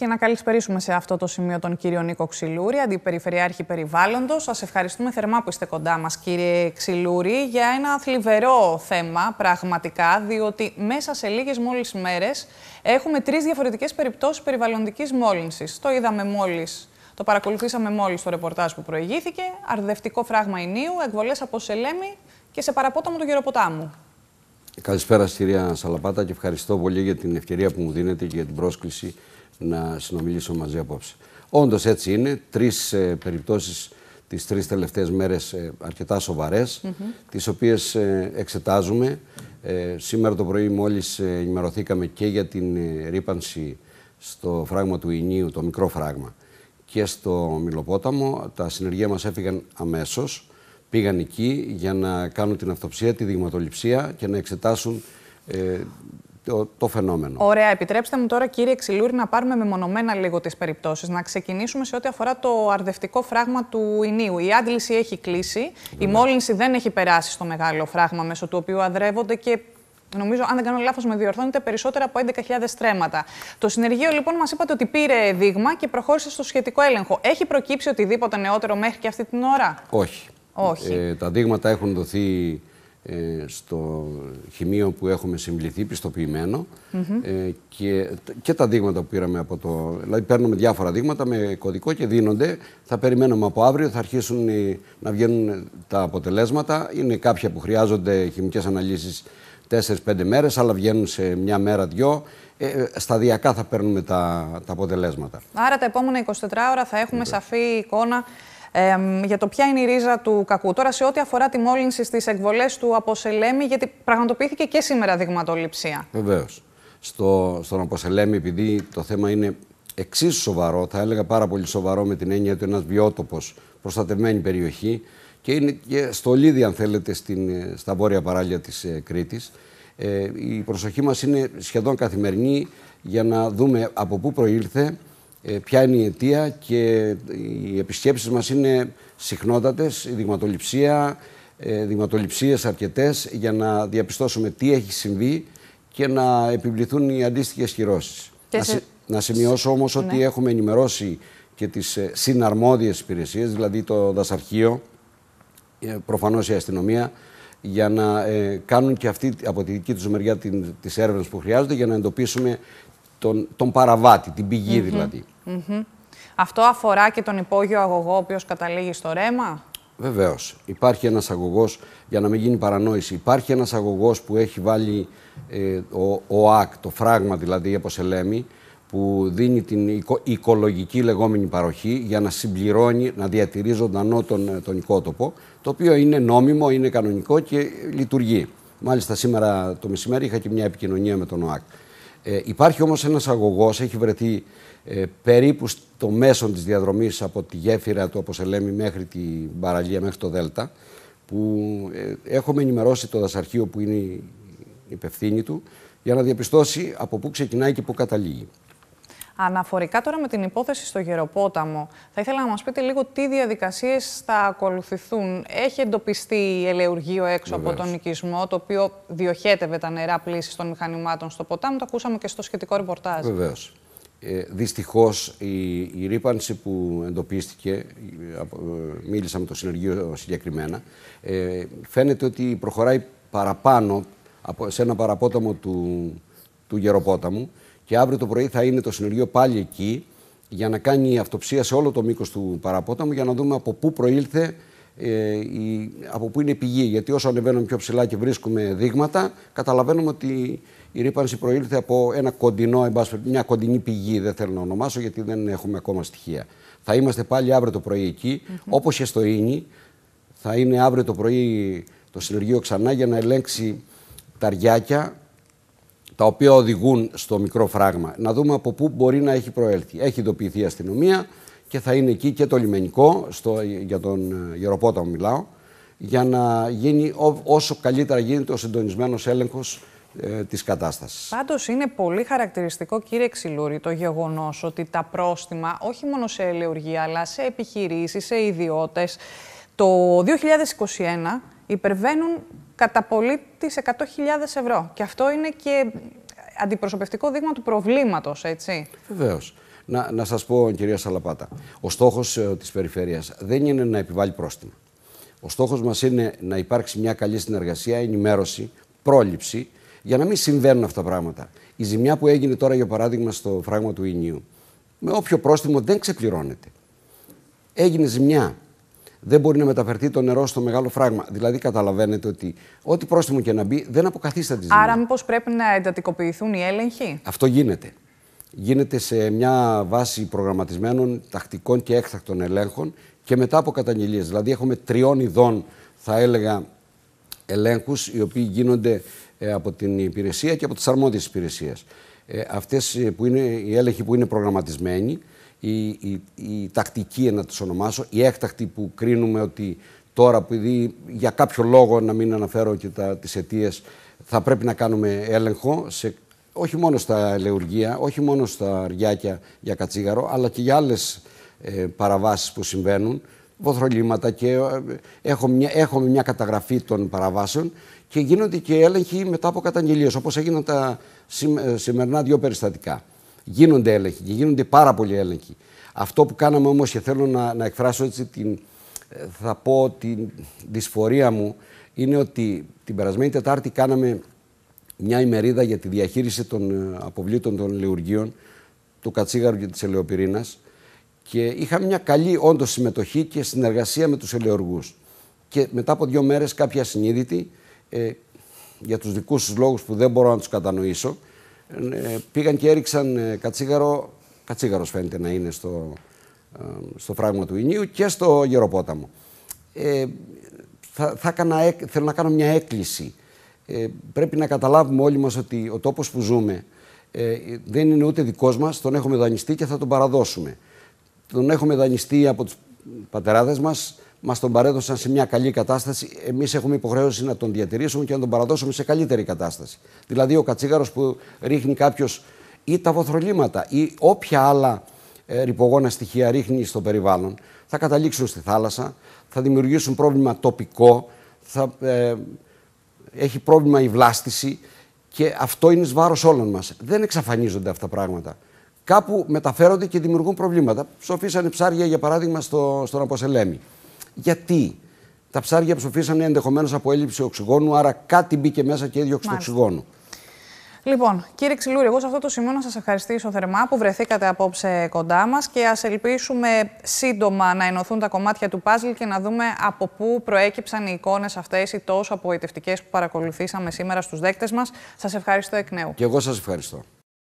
Και να καλησπερίσουμε σε αυτό το σημείο τον κύριο Νίκο Ξυλούρη, αντιπεριφερειάρχη περιβάλλοντος. Σας ευχαριστούμε θερμά που είστε κοντά μας, κύριε Ξυλούρη, για ένα θλιβερό θέμα, πραγματικά, διότι μέσα σε λίγες μόλις μέρες έχουμε τρεις διαφορετικές περιπτώσεις περιβαλλοντικής μόλυνσης. Το είδαμε μόλις το παρακολουθήσαμε μόλις στο ρεπορτάζ που προηγήθηκε. Αρδευτικό φράγμα Ινίου, εκβολές από σελέμι και σε παραπόταμο του Γεροποτάμου. Ε, καλησπέρα κυρία Σαλαπάτα και ευχαριστώ πολύ για την ευκαιρία που μου δίνετε και για την πρόσκληση να συνομιλήσω μαζί απόψε. Όντως έτσι είναι. Τρεις ε, περιπτώσεις τις τρεις τελευταίες μέρες ε, αρκετά σοβαρές, mm -hmm. τις οποίες ε, εξετάζουμε. σήμερα το πρωί, μόλις ενημερωθήκαμε και για την ρήπανση στο φράγμα του Ινίου, το μικρό φράγμα, και στο Μιλοπόταμο. Τα συνεργεία μας έφυγαν αμέσως πήγαν εκεί για να κάνουν την αυτοψία, τη δειγματοληψία και να εξετάσουν ε, το, το φαινόμενο. Ωραία. Επιτρέψτε μου τώρα, κύριε Ξυλούρη, να πάρουμε μεμονωμένα λίγο τις περιπτώσεις. Να ξεκινήσουμε σε ό,τι αφορά το αρδευτικό φράγμα του Ινίου. Η άντληση έχει κλείσει. Η μόλυνση δεν έχει περάσει στο μεγάλο φράγμα μέσω του οποίου αδρεύονται και Νομίζω, αν δεν κάνω λάθος, με διορθώνετε περισσότερα από 11.000 στρέμματα. Το συνεργείο λοιπόν μας είπατε ότι πήρε δείγμα και προχώρησε στο σχετικό έλεγχο. Έχει προκύψει οτιδήποτε νεότερο μέχρι και αυτή την ώρα, Όχι. Όχι. Ε, τα δείγματα έχουν δοθεί ε, στο χημείο που έχουμε συμβληθεί, πιστοποιημένο mm -hmm. ε, και, και τα δείγματα που πήραμε από το... Δηλαδή παίρνουμε διάφορα δείγματα με κωδικό και δίνονται. Θα περιμένουμε από αύριο, θα αρχίσουν οι, να βγαίνουν τα αποτελέσματα. Είναι κάποια που χρειάζονται χημικές αναλύσεις 4-5 μέρες, αλλά βγαίνουν σε μια μέρα, δυο. Ε, ε, σταδιακά θα παίρνουμε τα, τα αποτελέσματα. Άρα τα επόμενα 24 ώρα θα έχουμε ναι. σαφή εικόνα ε, για το ποια είναι η ρίζα του κακού. Τώρα, σε ό,τι αφορά τη μόλυνση στις εκβολές του Αποσελέμη, γιατί πραγματοποιήθηκε και σήμερα δειγματοληψία. Βεβαίως. Στο, στον Αποσελέμη, επειδή το θέμα είναι εξίσου σοβαρό, θα έλεγα πάρα πολύ σοβαρό με την έννοια ότι ένας βιότοπος προστατευμένη περιοχή και είναι και στολίδι, αν θέλετε, στην, ε, στα βόρεια παράλια της ε, Κρήτης. Ε, η προσοχή μας είναι σχεδόν καθημερινή για να δούμε από πού προήλθε, ε, ποια είναι η αιτία και οι επισκέψεις μας είναι συχνότατες, η δειγματοληψία, ε, δειγματοληψίες αρκετές για να διαπιστώσουμε τι έχει συμβεί και να επιβληθούν οι αντίστοιχες κυρώσεις. Να, σε... να, σημειώσω όμως ότι ναι. έχουμε ενημερώσει και τις ε, συναρμόδιες υπηρεσίες, δηλαδή το δασαρχείο, προφανώς η αστυνομία, για να κάνουν και αυτή από τη δική τους μεριά την, τις έρευνες που χρειάζονται για να εντοπίσουμε τον, τον παραβάτη, την πηγη δηλαδή. Αυτό αφορά και τον υπόγειο αγωγό, ο οποίος καταλήγει στο ρέμα. Βεβαίως. Υπάρχει ένας αγωγός, για να μην γίνει παρανόηση, υπάρχει ένας αγωγός που έχει βάλει ε, ο, ο ΑΚ, το φράγμα δηλαδή από λέμε, που δίνει την οικολογική λεγόμενη παροχή για να συμπληρώνει, να διατηρεί ζωντανό τον, ε, τον οικότοπο, το οποίο είναι νόμιμο, είναι κανονικό και λειτουργεί. Μάλιστα σήμερα το μεσημέρι είχα και μια επικοινωνία με τον ΟΑΚ. Ε, υπάρχει όμως ένας αγωγός, έχει βρεθεί ε, περίπου στο μέσο της διαδρομής από τη γέφυρα του λέμε, μέχρι την παραλία, μέχρι το Δέλτα, που ε, έχουμε ενημερώσει το δασαρχείο που είναι υπευθύνη του, για να διαπιστώσει από πού ξεκινάει και πού καταλήγει. Αναφορικά τώρα με την υπόθεση στο Γεροπόταμο, θα ήθελα να μας πείτε λίγο τι διαδικασίες θα ακολουθηθούν. Έχει εντοπιστεί ελεουργείο έξω από τον οικισμό, το οποίο διοχέτευε τα νερά πλήσης των μηχανημάτων στο ποτάμι. Το ακούσαμε και στο σχετικό ρεπορτάζ. Βεβαίως. Ε, δυστυχώς η, η ρήπανση που εντοπίστηκε, ε, ε, μίλησα με το συνεργείο συγκεκριμένα, ε, φαίνεται ότι προχωράει παραπάνω από, σε ένα παραπόταμο του, του Γεροπόταμου και αύριο το πρωί θα είναι το συνεργείο πάλι εκεί για να κάνει αυτοψία σε όλο το μήκος του παραπόταμου για να δούμε από πού προήλθε, ε, η, από πού είναι η πηγή. Γιατί όσο ανεβαίνουμε πιο ψηλά και βρίσκουμε δείγματα, καταλαβαίνουμε ότι η ρήπανση προήλθε από ένα κοντινό, μια κοντινή πηγή. Δεν θέλω να ονομάσω γιατί δεν έχουμε ακόμα στοιχεία. Θα είμαστε πάλι αύριο το πρωί εκεί, mm -hmm. όπως και στο Ίνι. Θα είναι αύριο το πρωί το συνεργείο ξανά για να ελέγξει τα αριάκια τα οποία οδηγούν στο μικρό φράγμα. Να δούμε από πού μπορεί να έχει προέλθει. Έχει ειδοποιηθεί η αστυνομία και θα είναι εκεί και το λιμενικό, στο, για τον ε, Γεροπόταμο μιλάω, για να γίνει όσο καλύτερα γίνεται ο συντονισμένος έλεγχος ε, της κατάστασης. Πάντως είναι πολύ χαρακτηριστικό κύριε Ξυλούρη το γεγονός ότι τα πρόστιμα όχι μόνο σε ελεουργία αλλά σε επιχειρήσεις, σε ιδιώτες. το 2021 υπερβαίνουν κατά πολύ 100.000 ευρώ. Και αυτό είναι και αντιπροσωπευτικό δείγμα του προβλήματος, έτσι. Βεβαίως. Να, να σας πω, κυρία Σαλαπάτα, ο στόχος τη ε, της περιφέρειας δεν είναι να επιβάλλει πρόστιμα. Ο στόχος μας είναι να υπάρξει μια καλή συνεργασία, ενημέρωση, πρόληψη, για να μην συμβαίνουν αυτά τα πράγματα. Η ζημιά που έγινε τώρα, για παράδειγμα, στο φράγμα του Ινίου, με όποιο πρόστιμο δεν ξεπληρώνεται. Έγινε ζημιά δεν μπορεί να μεταφερθεί το νερό στο μεγάλο φράγμα. Δηλαδή, καταλαβαίνετε ότι ό,τι πρόστιμο και να μπει δεν αποκαθίσταται. Άρα, μήπως πρέπει να εντατικοποιηθούν οι έλεγχοι. Αυτό γίνεται. Γίνεται σε μια βάση προγραμματισμένων, τακτικών και έκτακτων ελέγχων και μετά από καταγγελίες. Δηλαδή, έχουμε τριών ειδών, θα έλεγα, ελέγχους, οι οποίοι γίνονται ε, από την υπηρεσία και από τις αρμόδιες υπηρεσίες ε, αυτές ε, που είναι, οι έλεγχοι που είναι προγραμματισμένοι, η, η, τακτική να το ονομάσω, η έκτακτη που κρίνουμε ότι τώρα που δει, για κάποιο λόγο να μην αναφέρω και τα, τις θα πρέπει να κάνουμε έλεγχο σε, όχι μόνο στα ελεουργία, όχι μόνο στα αριάκια για κατσίγαρο, αλλά και για άλλες ε, παραβάσεις που συμβαίνουν, βοθρολήματα και ε, έχω μια καταγραφή των παραβάσεων και γίνονται και έλεγχοι μετά από καταγγελίες. Όπως έγιναν τα ε, σημερινά δύο περιστατικά. Γίνονται έλεγχοι και γίνονται πάρα πολλοί έλεγχοι. Αυτό που κάναμε όμως και θέλω να, να εκφράσω έτσι την, ε, θα πω την δυσφορία μου, είναι ότι την περασμένη Τετάρτη κάναμε μια ημερίδα για τη διαχείριση των ε, αποβλήτων των λεουργείων, του Κατσίγαρου και της Ελαιοπυρήνας και είχαμε μια καλή όντως συμμετοχή και συνεργασία με τους ελαιοργούς. Και μετά από δύο μέρες κάποια συνείδητη ε, για τους δικούς τους λόγους που δεν μπορώ να τους κατανοήσω, ε, πήγαν και έριξαν ε, κατσίγαρο, κατσίγαρος φαίνεται να είναι στο, στο φράγμα του Ινίου και στο Γεροπόταμο. Ε, θα, θα θέλω να κάνω μια έκκληση. πρέπει να καταλάβουμε όλοι μας ότι ο τόπος που ζούμε δεν είναι ούτε δικός μας, τον έχουμε δανειστεί και θα τον παραδώσουμε. Τον έχουμε δανειστεί από τους πατεράδες μας, μας τον παρέδωσαν σε μια καλή κατάσταση. Εμείς έχουμε υποχρέωση να τον διατηρήσουμε και να τον παραδώσουμε σε καλύτερη κατάσταση. Δηλαδή, ο κατσίγαρος που ρίχνει κάποιος ή τα βοθρολίματα ή όποια άλλα ε, ρηπογόνα στοιχεία ρίχνει στο περιβάλλον, θα καταλήξουν στη θάλασσα, θα δημιουργήσουν πρόβλημα τοπικό, θα ε, έχει πρόβλημα η βλάστηση και αυτό είναι εις όλων μας. Δεν εξαφανίζονται αυτά τα πράγματα. Κάπου μεταφέρονται και δημιουργούν προβλήματα. Σοφίσανε ψάρια, για παράδειγμα, στο, στον Αποσελέμι. Γιατί τα ψάρια ψοφίσανε ενδεχομένως από έλλειψη οξυγόνου, άρα κάτι μπήκε μέσα και έδιωξε το οξυγόνο. Λοιπόν, κύριε Ξυλούρη, εγώ σε αυτό το σημείο να σας ευχαριστήσω θερμά που βρεθήκατε απόψε κοντά μας και ας ελπίσουμε σύντομα να ενωθούν τα κομμάτια του παζλ και να δούμε από πού προέκυψαν οι εικόνες αυτές, οι τόσο απογοητευτικές που παρακολουθήσαμε σήμερα στους δέκτες μας. Σας ευχαριστώ εκ νέου. Και εγώ σας ευχαριστώ.